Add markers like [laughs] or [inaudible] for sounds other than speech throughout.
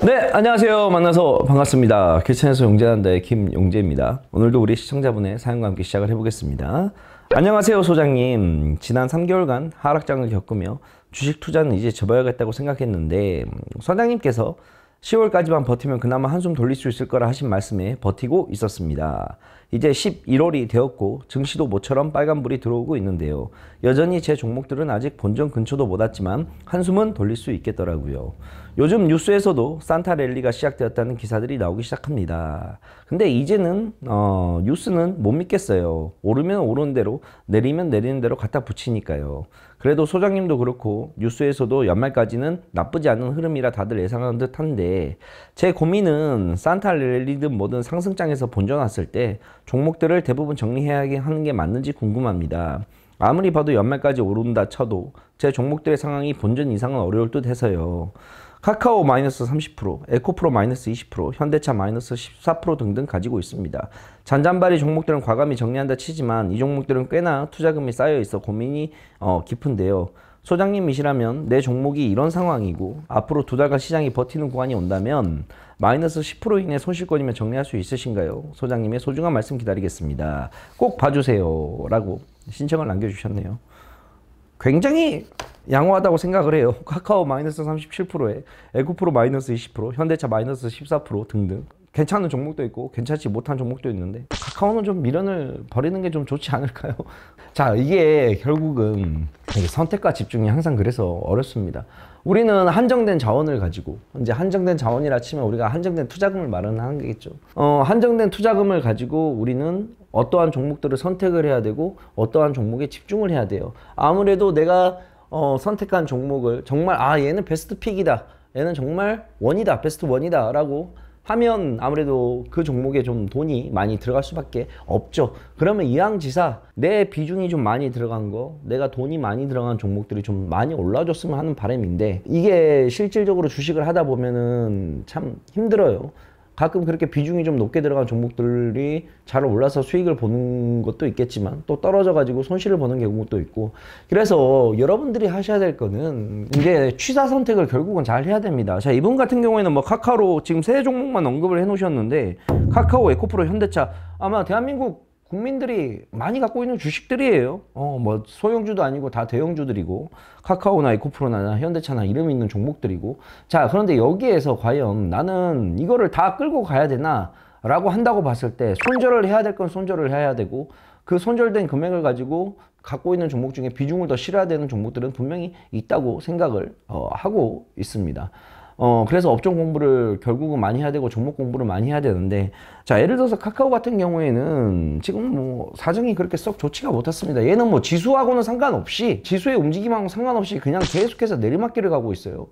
네 안녕하세요 만나서 반갑습니다 귀찮에서 용재한다의 김용재입니다 오늘도 우리 시청자분의 사연과 함께 시작을 해보겠습니다 안녕하세요 소장님 지난 3개월간 하락장을 겪으며 주식 투자는 이제 접어야겠다고 생각했는데 음, 소장님께서 10월까지만 버티면 그나마 한숨 돌릴 수 있을 거라 하신 말씀에 버티고 있었습니다. 이제 11월이 되었고 증시도 모처럼 빨간불이 들어오고 있는데요. 여전히 제 종목들은 아직 본전 근처도 못 왔지만 한숨은 돌릴 수 있겠더라고요. 요즘 뉴스에서도 산타 랠리가 시작되었다는 기사들이 나오기 시작합니다. 근데 이제는 어, 뉴스는 못 믿겠어요. 오르면 오르는 대로 내리면 내리는 대로 갖다 붙이니까요. 그래도 소장님도 그렇고 뉴스에서도 연말까지는 나쁘지 않은 흐름이라 다들 예상하는 듯한데 제 고민은 산타 랠리든 뭐든 상승장에서 본전 왔을 때 종목들을 대부분 정리해야 하는 게 맞는지 궁금합니다. 아무리 봐도 연말까지 오른다 쳐도 제 종목들의 상황이 본전 이상은 어려울 듯 해서요. 카카오 마이너스 30%, 에코프로 마이너스 20%, 현대차 마이너스 14% 등등 가지고 있습니다. 잔잔바리 종목들은 과감히 정리한다 치지만 이 종목들은 꽤나 투자금이 쌓여 있어 고민이 어, 깊은데요. 소장님이시라면 내 종목이 이런 상황이고 앞으로 두 달간 시장이 버티는 구간이 온다면 마이너스 10% 이내 손실권이면 정리할 수 있으신가요? 소장님의 소중한 말씀 기다리겠습니다. 꼭 봐주세요 라고 신청을 남겨주셨네요. 굉장히 양호하다고 생각을 해요. [laughs] 카카오 마이너스 37%에 에코프로 마이너스 20%, 현대차 마이너스 14% 등등. 괜찮은 종목도 있고 괜찮지 못한 종목도 있는데 카카오는 좀 미련을 버리는 게 좀 좋지 않을까요? [laughs] 자 이게 결국은 선택과 집중이 항상 그래서 어렵습니다. 우리는 한정된 자원을 가지고 이제 한정된 자원이라 치면 우리가 한정된 투자금을 마련하는 거겠죠. 어, 한정된 투자금을 가지고 우리는 어떠한 종목들을 선택을 해야 되고 어떠한 종목에 집중을 해야 돼요. 아무래도 내가 어, 선택한 종목을 정말 아 얘는 베스트 픽이다. 얘는 정말 원이다. 베스트 원이다. 라고 하면 아무래도 그 종목에 좀 돈이 많이 들어갈 수밖에 없죠. 그러면 이항지사 내 비중이 좀 많이 들어간 거 내가 돈이 많이 들어간 종목들이 좀 많이 올라줬으면 하는 바람인데 이게 실질적으로 주식을 하다 보면은 참 힘들어요. 가끔 그렇게 비중이 좀 높게 들어간 종목들이 잘 올라서 수익을 보는 것도 있겠지만 또 떨어져 가지고 손실을 보는 경우도 있고 그래서 여러분들이 하셔야 될 거는 이제 취사 선택을 결국은 잘 해야 됩니다 자 이분 같은 경우에는 뭐 카카오 지금 세 종목만 언급을 해 놓으셨는데 카카오 에코프로 현대차 아마 대한민국 국민들이 많이 갖고 있는 주식들이에요. 어, 뭐 소형주도 아니고 다 대형주들이고 카카오나 에코프로나 현대차나 이름 있는 종목들이고 자 그런데 여기에서 과연 나는 이거를 다 끌고 가야 되나 라고 한다고 봤을 때 손절을 해야 될 건 손절을 해야 되고 그 손절된 금액을 가지고 갖고 있는 종목 중에 비중을 더 실어야 되는 종목들은 분명히 있다고 생각을 어, 하고 있습니다. 어, 그래서 업종 공부를 결국은 많이 해야 되고 종목 공부를 많이 해야 되는데 자, 예를 들어서 카카오 같은 경우에는 지금 뭐 사정이 그렇게 썩 좋지가 못했습니다. 얘는 뭐 지수하고는 상관없이 지수의 움직임하고 상관없이 그냥 계속해서 내리막길을 가고 있어요.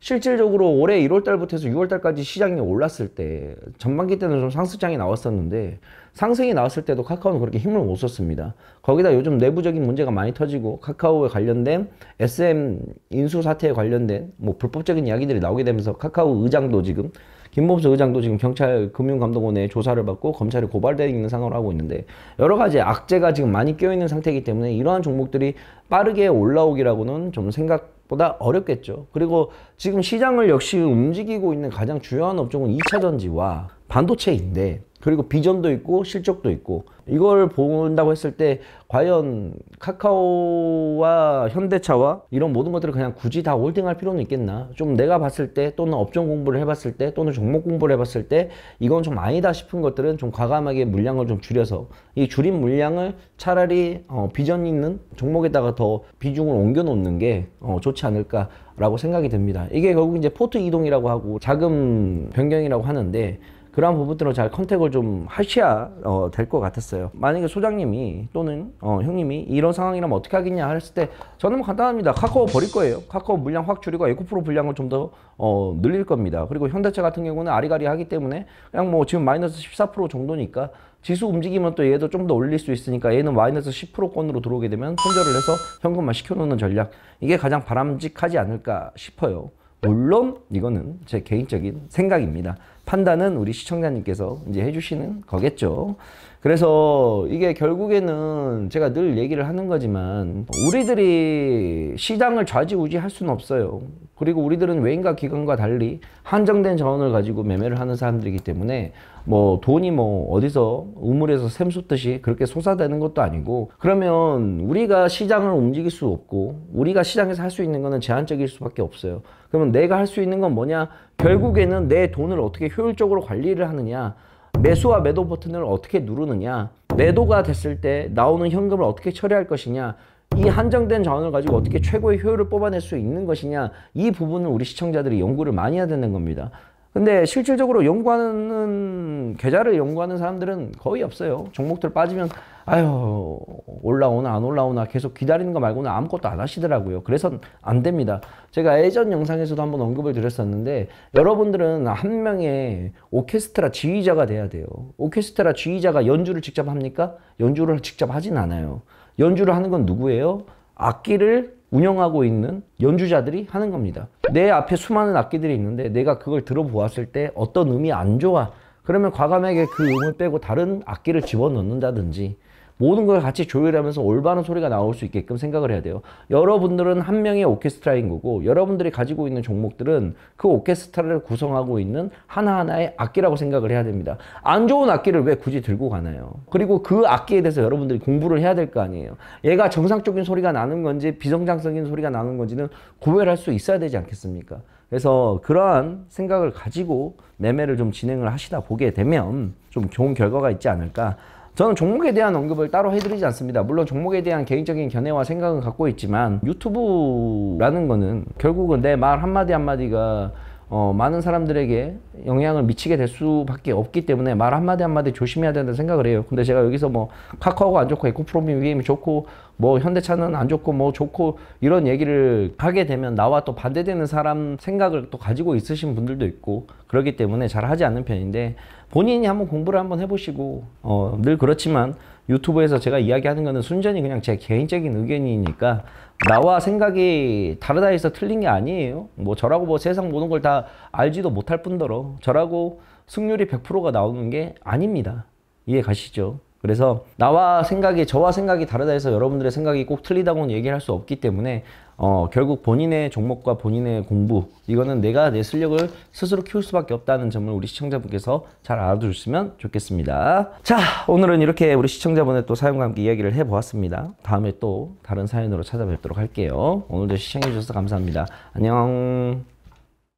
실질적으로 올해 1월 달부터 해서 6월 달까지 시장이 올랐을 때 전반기 때는 좀 상승장이 나왔었는데 상승이 나왔을 때도 카카오는 그렇게 힘을 못 썼습니다. 거기다 요즘 내부적인 문제가 많이 터지고 카카오에 관련된 SM 인수 사태에 관련된 뭐 불법적인 이야기들이 나오게 되면서 카카오 의장도 지금 김범수 의장도 지금 경찰 금융감독원에 조사를 받고 검찰에 고발되어 있는 상황을 하고 있는데 여러 가지 악재가 지금 많이 껴있는 상태이기 때문에 이러한 종목들이 빠르게 올라오기라고는 좀 생각보다 어렵겠죠. 그리고 지금 시장을 역시 움직이고 있는 가장 주요한 업종은 2차전지와 반도체인데 그리고 비전도 있고 실적도 있고 이걸 본다고 했을 때 과연 카카오와 현대차와 이런 모든 것들을 그냥 굳이 다 홀딩할 필요는 있겠나 좀 내가 봤을 때 또는 업종 공부를 해봤을 때 또는 종목 공부를 해봤을 때 이건 좀 아니다 싶은 것들은 좀 과감하게 물량을 좀 줄여서 이 줄인 물량을 차라리 어, 비전 있는 종목에다가 더 비중을 옮겨 놓는 게 어, 좋지 않을까 라고 생각이 듭니다 이게 결국 이제 포트 이동이라고 하고 자금 변경이라고 하는데 그러한 부분들은 잘 컨택을 좀 하셔야 어, 될것 같았어요. 만약에 소장님이 또는 어, 형님이 이런 상황이라면 어떻게 하겠냐 했을 때 저는 뭐 간단합니다. 카카오 버릴 거예요. 카카오 물량 확 줄이고 에코프로 분량을 좀더 어, 늘릴 겁니다. 그리고 현대차 같은 경우는 아리가리 하기 때문에 그냥 뭐 지금 마이너스 14% 정도니까 지수 움직이면 또 얘도 좀 더 올릴 수 있으니까 얘는 마이너스 10%권으로 들어오게 되면 손절을 해서 현금만 시켜놓는 전략 이게 가장 바람직하지 않을까 싶어요. 물론 이거는 제 개인적인 생각입니다. 판단은 우리 시청자님께서 이제 해주시는 거겠죠. 그래서 이게 결국에는 제가 늘 얘기를 하는 거지만 우리들이 시장을 좌지우지 할 수는 없어요. 그리고 우리들은 외인과 기관과 달리 한정된 자원을 가지고 매매를 하는 사람들이기 때문에 뭐 돈이 뭐 어디서 우물에서 샘 솟듯이 그렇게 솟아대는 것도 아니고 그러면 우리가 시장을 움직일 수 없고 우리가 시장에서 할 수 있는 거는 제한적일 수밖에 없어요. 그러면 내가 할 수 있는 건 뭐냐? 결국에는 내 돈을 어떻게 효율적으로 관리를 하느냐 매수와 매도 버튼을 어떻게 누르느냐 매도가 됐을 때 나오는 현금을 어떻게 처리할 것이냐 이 한정된 자원을 가지고 어떻게 최고의 효율을 뽑아낼 수 있는 것이냐 이 부분을 우리 시청자들이 연구를 많이 해야 되는 겁니다. 근데 실질적으로 연구하는 계좌를 연구하는 사람들은 거의 없어요. 종목들 빠지면 아유 올라오나 안 올라오나 계속 기다리는 거 말고는 아무것도 안 하시더라고요. 그래서 안 됩니다. 제가 예전 영상에서도 한번 언급을 드렸었는데 여러분들은 한 명의 오케스트라 지휘자가 돼야 돼요. 오케스트라 지휘자가 연주를 직접 합니까? 연주를 직접 하진 않아요. 연주를 하는 건 누구예요? 악기를 운영하고 있는 연주자들이 하는 겁니다. 내 앞에 수많은 악기들이 있는데 내가 그걸 들어보았을 때 어떤 음이 안 좋아. 그러면 과감하게 그 음을 빼고 다른 악기를 집어넣는다든지 모든 걸 같이 조율하면서 올바른 소리가 나올 수 있게끔 생각을 해야 돼요. 여러분들은 한 명의 오케스트라인 거고 여러분들이 가지고 있는 종목들은 그 오케스트라를 구성하고 있는 하나하나의 악기라고 생각을 해야 됩니다. 안 좋은 악기를 왜 굳이 들고 가나요? 그리고 그 악기에 대해서 여러분들이 공부를 해야 될 거 아니에요. 얘가 정상적인 소리가 나는 건지 비정상적인 소리가 나는 건지는 구별할 수 있어야 되지 않겠습니까? 그래서 그러한 생각을 가지고 매매를 좀 진행을 하시다 보게 되면 좀 좋은 결과가 있지 않을까 저는 종목에 대한 언급을 따로 해드리지 않습니다. 물론 종목에 대한 개인적인 견해와 생각은 갖고 있지만 유튜브라는 거는 결국은 내 말 한마디 한마디가 어, 많은 사람들에게 영향을 미치게 될 수밖에 없기 때문에 말 한마디 한마디 조심해야 된다는 생각을 해요. 근데 제가 여기서 뭐 카카오가 안 좋고 에코프로미 위엠이 좋고 뭐 현대차는 안 좋고 뭐 좋고 이런 얘기를 하게 되면 나와 또 반대되는 사람 생각을 또 가지고 있으신 분들도 있고 그렇기 때문에 잘 하지 않는 편인데 본인이 한번 공부를 한번 해보시고 어, 늘 그렇지만 유튜브에서 제가 이야기하는 거는 순전히 그냥 제 개인적인 의견이니까 나와 생각이 다르다 해서 틀린 게 아니에요. 뭐 저라고 뭐 세상 모든 걸 다 알지도 못할 뿐더러 저라고 승률이 100%가 나오는 게 아닙니다. 이해 가시죠? 그래서 나와 생각이 저와 생각이 다르다 해서 여러분들의 생각이 꼭 틀리다고는 얘기를 할 수 없기 때문에 어, 결국 본인의 종목과 본인의 공부 이거는 내가 내 실력을 스스로 키울 수밖에 없다는 점을 우리 시청자분께서 잘 알아두셨으면 좋겠습니다. 자 오늘은 이렇게 우리 시청자분의 또 사연과 함께 이야기를 해보았습니다. 다음에 또 다른 사연으로 찾아뵙도록 할게요. 오늘도 시청해주셔서 감사합니다. 안녕.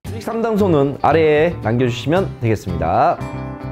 수익 상담소는 아래에 남겨주시면 되겠습니다.